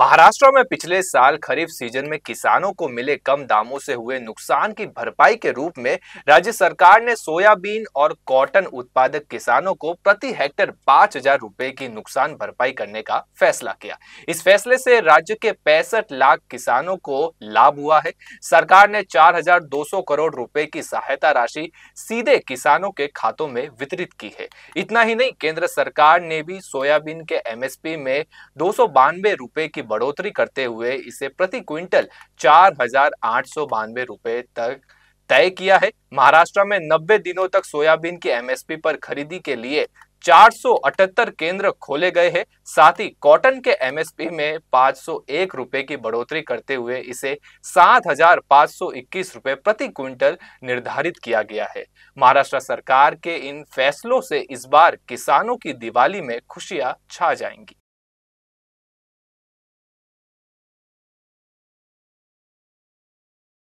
महाराष्ट्र में पिछले साल खरीफ सीजन में किसानों को मिले कम दामों से हुए नुकसान की भरपाई के रूप में राज्य सरकार ने सोयाबीन और कॉटन उत्पादक किसानों को प्रति हेक्टेयर पांच हजार रुपए की नुकसान भरपाई करने का फैसला किया इस फैसले से राज्य के पैंसठ लाख किसानों को लाभ हुआ है सरकार ने चार हजार दो सौ करोड़ रुपए की सहायता राशि सीधे किसानों के खातों में वितरित की है इतना ही नहीं केंद्र सरकार ने भी सोयाबीन के एमएसपी में दो रुपए की की बढ़ोतरी करते हुए इसे प्रति क्विंटल चार हजार आठ सौ बानवे रुपए तक तय किया है महाराष्ट्र में नब्बे दिनों तक सोयाबीन की एमएसपी पर खरीदी के लिए 478 केंद्र खोले गए हैं साथ ही कॉटन के एमएसपी में 501 रुपए की बढ़ोतरी करते हुए इसे 7,521 रुपए प्रति क्विंटल निर्धारित किया गया है महाराष्ट्र सरकार के इन फैसलों से इस बार किसानों की दिवाली में खुशियां छा जाएंगी